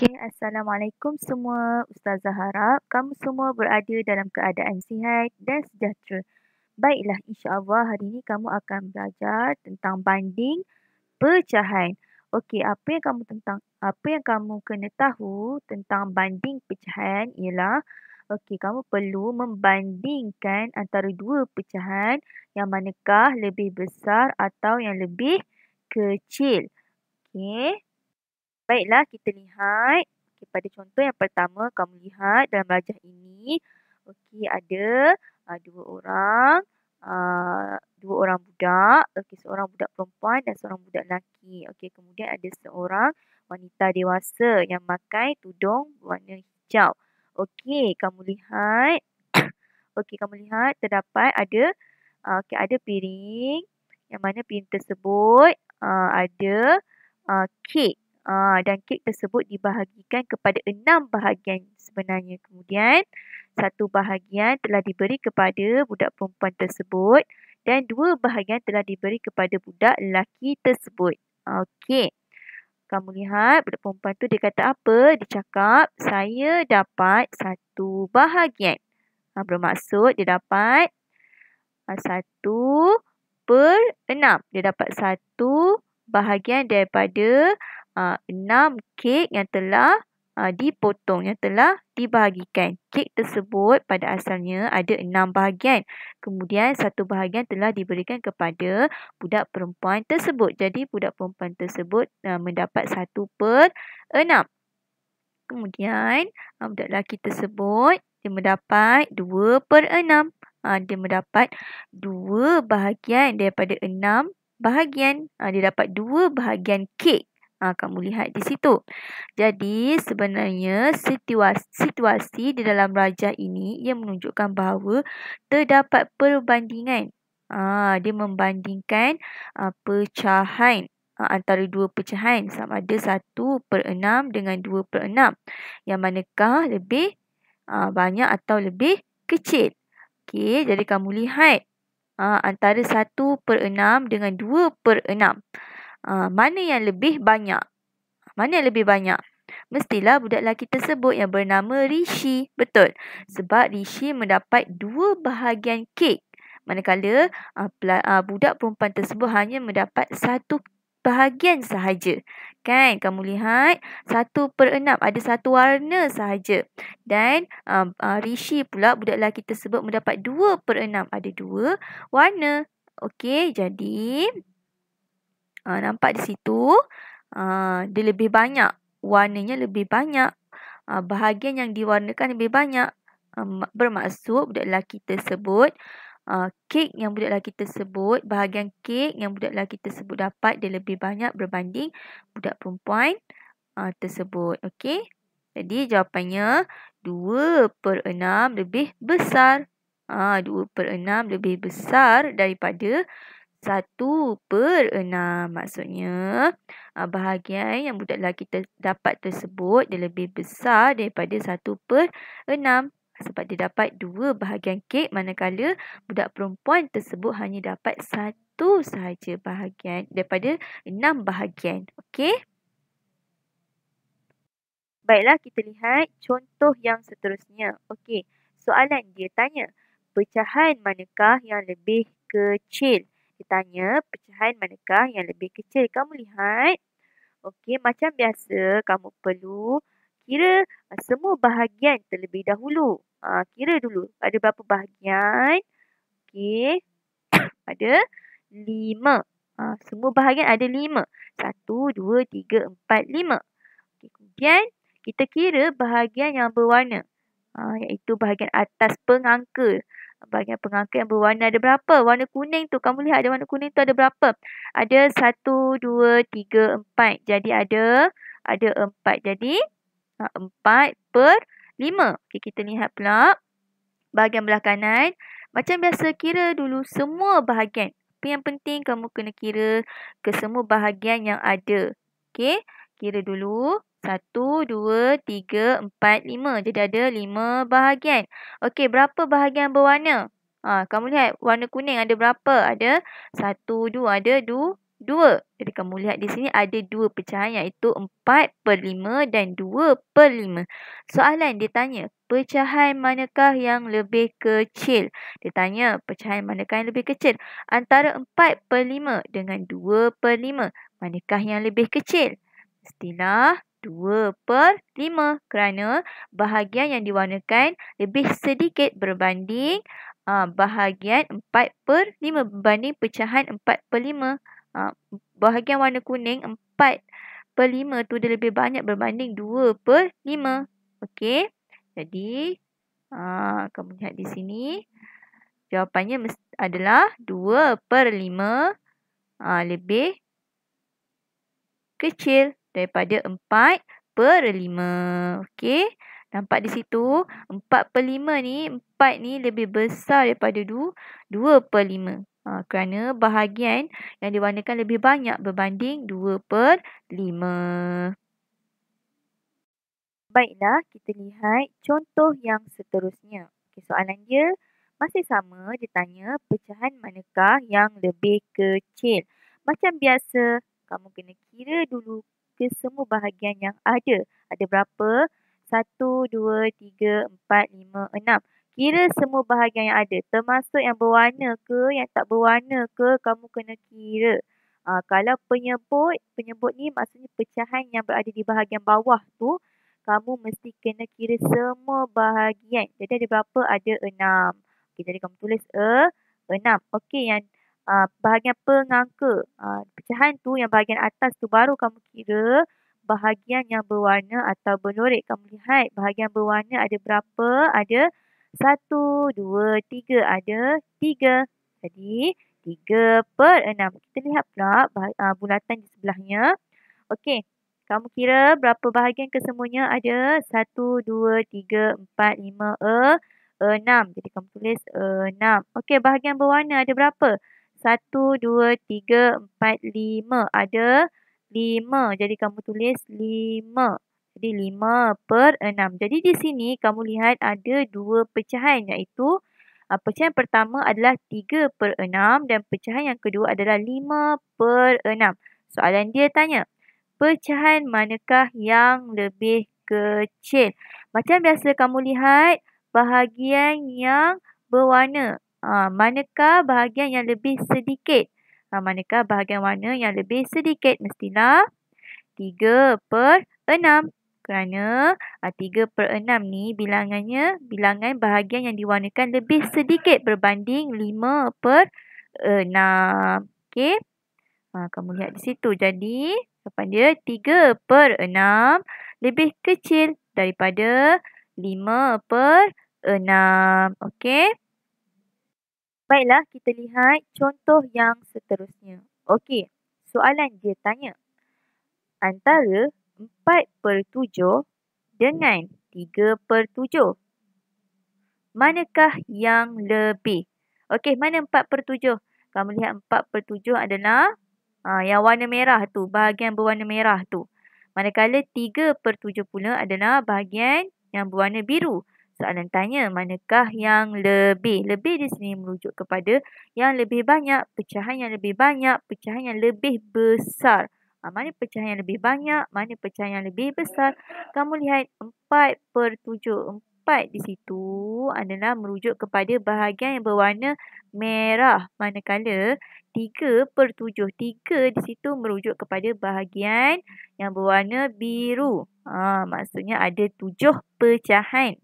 Okey, Assalamualaikum semua. Ustazah harap kamu semua berada dalam keadaan sihat dan sejahtera. Baiklah, insyaAllah hari ini kamu akan belajar tentang banding pecahan. Okey, apa yang kamu tentang apa yang kamu kena tahu tentang banding pecahan ialah Okey, kamu perlu membandingkan antara dua pecahan yang manakah lebih besar atau yang lebih kecil. Okey. Baiklah, kita lihat kepada okay, contoh yang pertama kamu lihat dalam rajah ini. Okey, ada uh, dua orang, uh, dua orang budak. Okey, seorang budak perempuan dan seorang budak lelaki. Okey, kemudian ada seorang wanita dewasa yang memakai tudung warna hijau. Okey, kamu lihat. Okey, kamu lihat terdapat ada uh, okey, ada piring yang mana piring tersebut uh, ada uh, kek. Ah, dan kek tersebut dibahagikan kepada enam bahagian sebenarnya. Kemudian, satu bahagian telah diberi kepada budak perempuan tersebut dan dua bahagian telah diberi kepada budak lelaki tersebut. Okey. Kamu lihat budak perempuan tu dia kata apa? Dia cakap, saya dapat satu bahagian. Ha, bermaksud dia dapat ha, satu per enam. Dia dapat satu bahagian daripada Ah, enam uh, kek yang telah uh, dipotong, yang telah dibahagikan. Kek tersebut pada asalnya ada enam bahagian. Kemudian satu bahagian telah diberikan kepada budak perempuan tersebut. Jadi budak perempuan tersebut uh, mendapat satu per enam. Kemudian uh, budak lelaki tersebut dia mendapat dua per enam. Ha, dia mendapat dua bahagian daripada enam bahagian. Ha, dia dapat dua bahagian kek. Ha, kamu lihat di situ. Jadi sebenarnya situasi, situasi di dalam rajah ini ia menunjukkan bahawa terdapat perbandingan. Ha, dia membandingkan ha, pecahan ha, antara dua pecahan sama ada 1 per 6 dengan 2 per 6. Yang manakah lebih ha, banyak atau lebih kecil. Okay, jadi kamu lihat ha, antara 1 per 6 dengan 2 per 6. Ah, mana yang lebih banyak? Mana yang lebih banyak? Mestilah budak lelaki tersebut yang bernama Rishi. Betul. Sebab Rishi mendapat dua bahagian kek. Manakala ah, ah, budak perempuan tersebut hanya mendapat satu bahagian sahaja. Kan kamu lihat satu per enam ada satu warna sahaja. Dan Rishi pula budak lelaki tersebut mendapat dua per enam ada dua warna. Okey jadi... Ha, nampak di situ ha, dia lebih banyak. Warnanya lebih banyak. Ha, bahagian yang diwarnakan lebih banyak. Ha, bermaksud budak lelaki tersebut. Ha, kek yang budak lelaki tersebut. Bahagian kek yang budak lelaki tersebut dapat. Dia lebih banyak berbanding budak perempuan ha, tersebut. Okey. Jadi jawapannya 2 per 6 lebih besar. Ha, 2 per 6 lebih besar daripada satu per enam. Maksudnya ah, bahagian yang budak lelaki ter dapat tersebut dia lebih besar daripada satu per enam. Sebab dia dapat dua bahagian kek manakala budak perempuan tersebut hanya dapat satu sahaja bahagian daripada enam bahagian. Okey? Baiklah kita lihat contoh yang seterusnya. Okey, soalan dia tanya pecahan manakah yang lebih kecil? Kita tanya pecahan manakah yang lebih kecil kamu lihat. Okey, macam biasa kamu perlu kira ah, semua bahagian terlebih dahulu. Ha, kira dulu ada berapa bahagian. Okey, ada lima. Ha, semua bahagian ada lima. Satu, dua, tiga, empat, lima. Okay, kemudian kita kira bahagian yang berwarna. Ha, iaitu bahagian atas pengangka bahagian pengangkat yang berwarna ada berapa? Warna kuning tu kamu lihat ada warna kuning tu ada berapa? Ada satu, dua, tiga, empat. Jadi ada ada empat. Jadi ha, empat per lima. Okay kita lihat pula bahagian belah kanan. Macam biasa kira dulu semua bahagian. Apa yang penting kamu kena kira ke semua bahagian yang ada. Okay, kira dulu. Satu, dua, tiga, empat, lima. Jadi ada lima bahagian. Okey, berapa bahagian berwarna? Ha, kamu lihat warna kuning ada berapa? Ada satu, dua. Ada dua, dua. Jadi kamu lihat di sini ada dua pecahan iaitu empat per lima dan dua per lima. Soalan dia tanya, pecahan manakah yang lebih kecil? Dia tanya, pecahan manakah yang lebih kecil? Antara empat per lima dengan dua per lima, manakah yang lebih kecil? Mestilah 2 per 5 kerana bahagian yang diwarnakan lebih sedikit berbanding bahagian 4 per 5 berbanding pecahan 4 per 5. bahagian warna kuning 4 per 5 tu dia lebih banyak berbanding 2 per 5. Okey. Jadi, uh, kamu lihat di sini. Jawapannya adalah 2 per 5 lebih kecil daripada 4 per 5. Okey. Nampak di situ 4 per 5 ni 4 ni lebih besar daripada 2, 2 per 5. Ha, kerana bahagian yang diwarnakan lebih banyak berbanding 2 per 5. Baiklah, kita lihat contoh yang seterusnya. Okay, soalan dia masih sama, dia tanya pecahan manakah yang lebih kecil. Macam biasa, kamu kena kira dulu ke semua bahagian yang ada. Ada berapa? Satu, dua, tiga, empat, lima, enam. Kira semua bahagian yang ada. Termasuk yang berwarna ke, yang tak berwarna ke, kamu kena kira. Ha, kalau penyebut, penyebut ni maksudnya pecahan yang berada di bahagian bawah tu, kamu mesti kena kira semua bahagian. Jadi ada berapa? Ada enam. Okay, jadi kamu tulis E, eh, 6. Okey, yang Ah, bahagian pengangka. Uh, pecahan tu yang bahagian atas tu baru kamu kira bahagian yang berwarna atau bernorek. Kamu lihat bahagian berwarna ada berapa? Ada satu, dua, tiga, Ada tiga. Jadi tiga per enam. Kita lihat pula uh, bulatan di sebelahnya. Okey. Kamu kira berapa bahagian kesemuanya ada? satu, dua, tiga, empat, lima, e, enam. Jadi kamu tulis enam. Okey, bahagian berwarna ada berapa? Satu, dua, tiga, empat, lima. Ada lima. Jadi kamu tulis lima. Jadi lima per enam. Jadi di sini kamu lihat ada dua pecahan iaitu uh, pecahan pertama adalah tiga per enam dan pecahan yang kedua adalah lima per enam. Soalan dia tanya, pecahan manakah yang lebih kecil? Macam biasa kamu lihat bahagian yang berwarna Ha, manakah bahagian yang lebih sedikit? Ha, manakah bahagian warna yang lebih sedikit? Mestilah 3 per 6. Kerana ha, ah, 3 per 6 ni bilangannya bilangan bahagian yang diwarnakan lebih sedikit berbanding 5 per 6. Okey. Ha, kamu lihat di situ. Jadi, apa dia 3 per 6 lebih kecil daripada 5 per 6. Okey. Baiklah, kita lihat contoh yang seterusnya. Okey, soalan dia tanya. Antara 4 per 7 dengan 3 per 7. Manakah yang lebih? Okey, mana 4 per 7? Kamu lihat 4 per 7 adalah ha, yang warna merah tu, bahagian berwarna merah tu. Manakala 3 per 7 pula adalah bahagian yang berwarna biru. Soalan tanya, manakah yang lebih? Lebih di sini merujuk kepada yang lebih banyak, pecahan yang lebih banyak, pecahan yang lebih besar. Ha, mana pecahan yang lebih banyak, mana pecahan yang lebih besar? Kamu lihat 4 per 7. 4 di situ adalah merujuk kepada bahagian yang berwarna merah. Manakala 3 per 7. 3 di situ merujuk kepada bahagian yang berwarna biru. Ha, maksudnya ada 7 pecahan.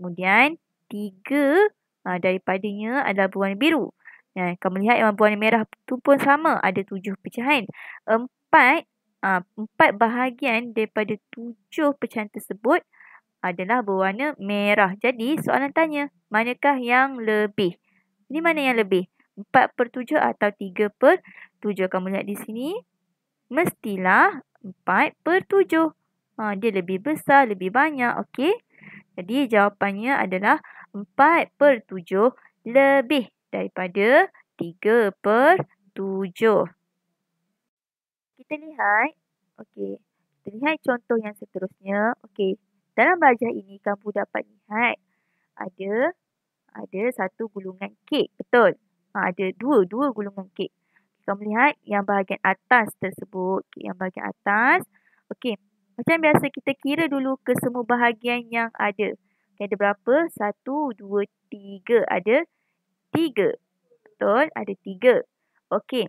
Kemudian tiga uh, daripadanya adalah berwarna biru. Ya, kamu lihat yang berwarna merah tu pun sama. Ada tujuh pecahan. Empat, uh, empat bahagian daripada tujuh pecahan tersebut adalah berwarna merah. Jadi soalan tanya, manakah yang lebih? Ini mana yang lebih? Empat per tujuh atau tiga per tujuh? Kamu lihat di sini. Mestilah empat per tujuh. Ha, dia lebih besar, lebih banyak. Okey. Jadi jawapannya adalah 4 per 7 lebih daripada 3 per 7. Kita lihat. Okey. Kita lihat contoh yang seterusnya. Okey. Dalam belajar ini kamu dapat lihat ada ada satu gulungan kek. Betul. Ha, ada dua, dua gulungan kek. Kamu lihat yang bahagian atas tersebut. Okay, yang bahagian atas. Okey. Macam biasa kita kira dulu ke semua bahagian yang ada. Ada berapa? Satu, dua, tiga. Ada tiga. Betul? Ada tiga. Okey.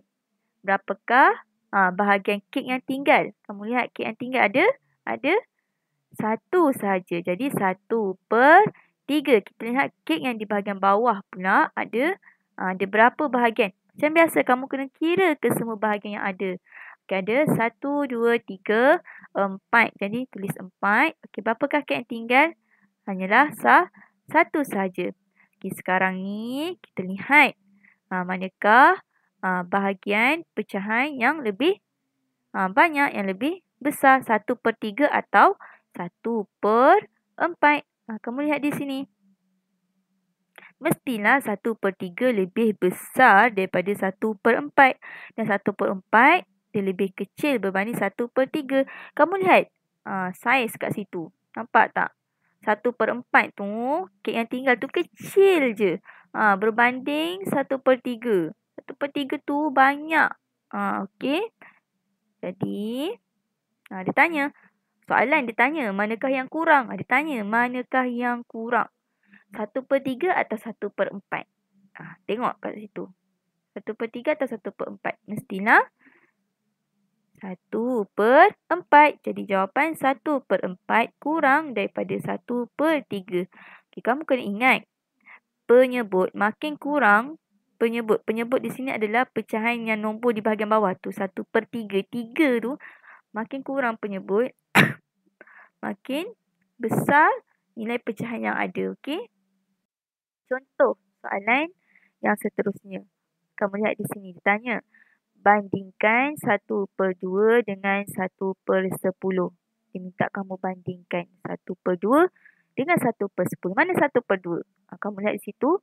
Berapakah ha, bahagian kek yang tinggal? Kamu lihat kek yang tinggal ada? Ada satu sahaja. Jadi satu per tiga. Kita lihat kek yang di bahagian bawah pula ada ha, ada berapa bahagian. Macam biasa kamu kena kira ke semua bahagian yang ada. Okey ada 1 2 3 4. Jadi tulis empat. Okey berapakah kek yang tinggal? Hanyalah sah satu sahaja. Okey sekarang ni kita lihat ha, manakah ha, bahagian pecahan yang lebih ha, banyak yang lebih besar satu per tiga atau satu per empat. Ha, kamu lihat di sini. Mestilah 1 per 3 lebih besar daripada 1 per 4. Dan 1 per 4 dia lebih kecil berbanding 1 per 3. Kamu lihat uh, saiz kat situ. Nampak tak? 1 per 4 tu, kek yang tinggal tu kecil je. Uh, berbanding 1 per 3. 1 per 3 tu banyak. Uh, ah, okey. Jadi, uh, dia tanya. Soalan dia tanya, manakah yang kurang? Dia tanya, manakah yang kurang? 1 per 3 atau 1 per 4? Uh, tengok kat situ. 1 per 3 atau 1 per 4? Mestilah. 1 per 4. Jadi jawapan 1 per 4 kurang daripada 1 per 3. Okay, kamu kena ingat penyebut makin kurang penyebut. Penyebut di sini adalah pecahan yang nombor di bahagian bawah tu. 1 per 3. 3 tu makin kurang penyebut makin besar nilai pecahan yang ada. Okay? Contoh soalan yang seterusnya. Kamu lihat di sini. Ditanya bandingkan 1 per 2 dengan 1 per 10. Dia minta kamu bandingkan 1 per 2 dengan 1 per 10. Mana 1 per 2? Ah, kamu lihat di situ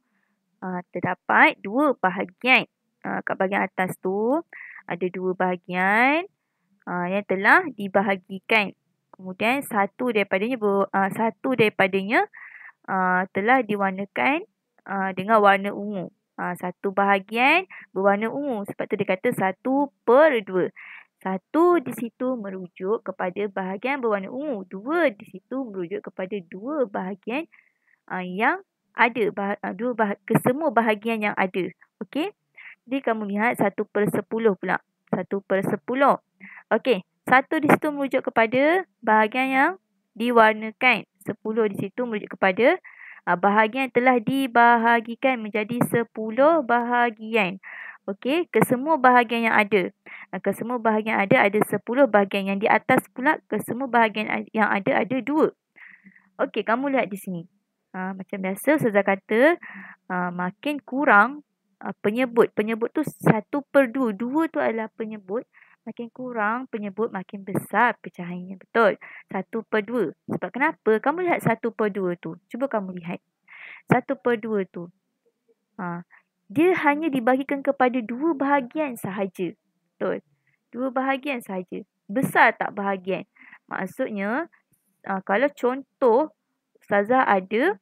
ah, terdapat 2 bahagian. Ah, kat bahagian atas tu ada 2 bahagian yang telah dibahagikan. Kemudian satu daripadanya ber, satu daripadanya telah diwarnakan dengan warna ungu ha, satu bahagian berwarna ungu. Sebab tu dia kata satu per dua. Satu di situ merujuk kepada bahagian berwarna ungu. Dua di situ merujuk kepada dua bahagian ha, yang ada. Bah, ha, dua bah, kesemua bahagian yang ada. Okey. Jadi kamu lihat satu per sepuluh pula. Satu per sepuluh. Okey. Satu di situ merujuk kepada bahagian yang diwarnakan. Sepuluh di situ merujuk kepada Ah, bahagian telah dibahagikan menjadi 10 bahagian. Okey, kesemua bahagian yang ada. Ah, kesemua bahagian ada ada 10 bahagian. Yang di atas pula kesemua bahagian yang ada ada 2. Okey, kamu lihat di sini. Ha, macam biasa, Ustazah kata ha, makin kurang uh, penyebut. Penyebut tu satu per dua. Dua tu adalah penyebut. Makin kurang penyebut makin besar pecahannya. Betul. Satu per dua. Sebab kenapa? Kamu lihat satu per dua tu. Cuba kamu lihat. Satu per dua tu. Ha. Dia hanya dibahagikan kepada dua bahagian sahaja. Betul. Dua bahagian sahaja. Besar tak bahagian? Maksudnya, uh, kalau contoh Ustazah ada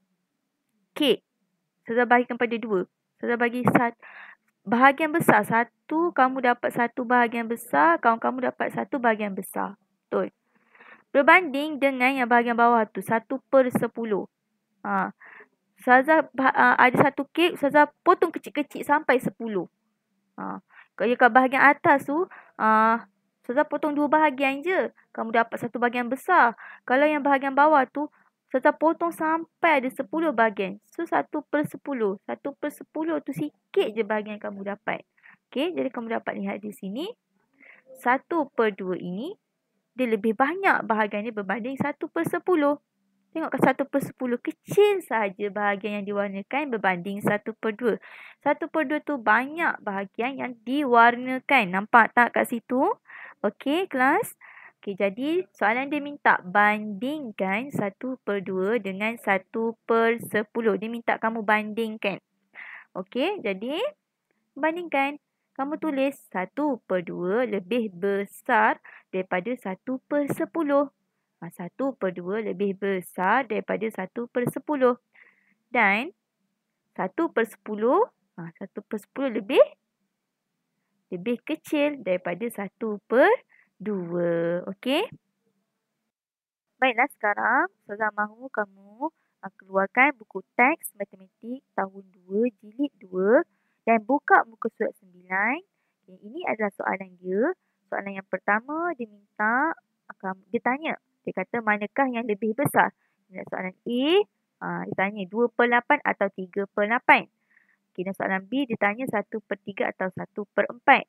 kek. Ustazah bahagikan pada dua. Saya bagi satu bahagian besar satu kamu dapat satu bahagian besar kawan kamu dapat satu bahagian besar betul berbanding dengan yang bahagian bawah tu satu per sepuluh ha. Saza ha, ada satu kek Saza potong kecil-kecil sampai sepuluh ha. kalau kat bahagian atas tu ha, Saza potong dua bahagian je kamu dapat satu bahagian besar kalau yang bahagian bawah tu serta potong sampai ada 10 bahagian. So 1 per 10. 1 per 10 tu sikit je bahagian yang kamu dapat. Okey, jadi kamu dapat lihat di sini. 1 per 2 ini, dia lebih banyak bahagian dia berbanding 1 per 10. Tengokkan 1 per 10. Kecil saja bahagian yang diwarnakan berbanding 1 per 2. 1 per 2 tu banyak bahagian yang diwarnakan. Nampak tak kat situ? Okey, kelas. Okey, jadi soalan dia minta bandingkan 1 per 2 dengan 1 per 10. Dia minta kamu bandingkan. Okey, jadi bandingkan. Kamu tulis 1 per 2 lebih besar daripada 1 per 10. 1 ha, per 2 lebih besar daripada 1 per 10. Dan 1 per 10, 1 ha, per 10 lebih lebih kecil daripada 1 per Dua, Okey? Baiklah, sekarang seorang mahu kamu ah, keluarkan buku teks matematik tahun 2, jilid 2 dan buka muka surat 9. Okay, ini adalah soalan dia. Soalan yang pertama, dia minta, ah, dia tanya. Dia kata, manakah yang lebih besar? Soalan A, ah, dia tanya 2 per 8 atau 3 per 8. Okay, soalan B, dia tanya 1 per 3 atau 1 per 4.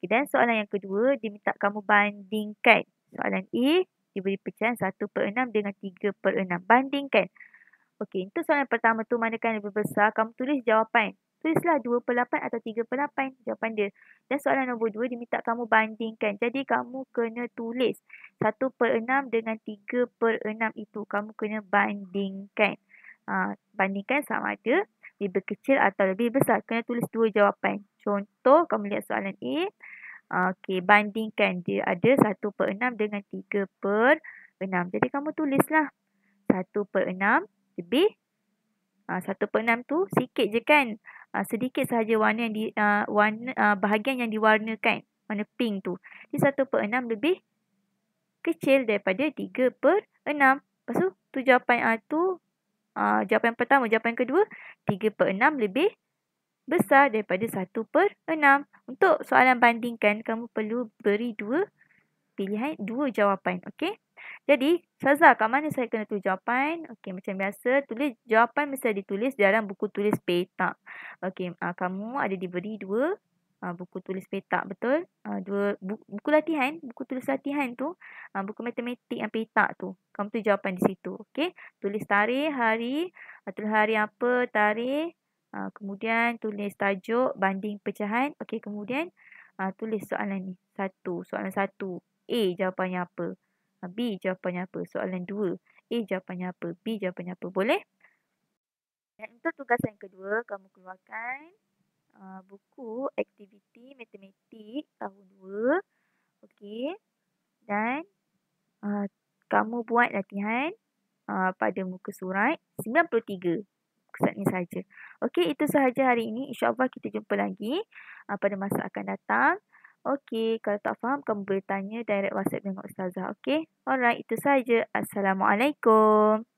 Okay, dan soalan yang kedua, dia minta kamu bandingkan. Soalan A, dia beri pecahan 1 per 6 dengan 3 per 6. Bandingkan. Okey, itu soalan pertama tu, manakah lebih besar? Kamu tulis jawapan. Tulislah 2 per 8 atau 3 per 8 jawapan dia. Dan soalan nombor 2, dia minta kamu bandingkan. Jadi, kamu kena tulis 1 per 6 dengan 3 per 6 itu. Kamu kena bandingkan. Ha, bandingkan sama ada lebih kecil atau lebih besar. Kena tulis dua jawapan. Contoh, kamu lihat soalan A. Okey, bandingkan dia ada 1 per 6 dengan 3 per 6. Jadi, kamu tulislah 1 per 6 lebih. 1 ah, per 6 tu sikit je kan. Ah, sedikit sahaja warna yang di, ah, warna, bahagian yang diwarnakan. Warna pink tu. Jadi, 1 per 6 lebih kecil daripada 3 per 6. Lepas tu, tu jawapan A tu Uh, jawapan pertama. Jawapan kedua, 3 per 6 lebih besar daripada 1 per 6. Untuk soalan bandingkan, kamu perlu beri dua pilihan, dua jawapan. Okay. Jadi, Saza, kat mana saya kena tulis jawapan? Okay, macam biasa, tulis jawapan mesti ditulis dalam buku tulis petak. Okay, uh, ah, kamu ada diberi dua uh, buku tulis petak betul uh, dua bu, buku latihan buku tulis latihan tu uh, buku matematik yang petak tu kamu tu jawapan di situ okey tulis tarikh hari tulis hari apa tarikh uh, kemudian tulis tajuk banding pecahan okey kemudian uh, tulis soalan ni satu soalan satu A jawapannya apa B jawapannya apa soalan dua A jawapannya apa B jawapannya apa boleh dan untuk tugasan kedua, kamu keluarkan. Ah, buku aktiviti matematik tahun 2. Okey. Dan uh, kamu buat latihan uh, pada muka surat 93. Saat ini sahaja. Okey, itu sahaja hari ini. InsyaAllah kita jumpa lagi uh, pada masa akan datang. Okey, kalau tak faham, kamu boleh tanya direct WhatsApp dengan Ustazah. Okey, alright, itu sahaja. Assalamualaikum.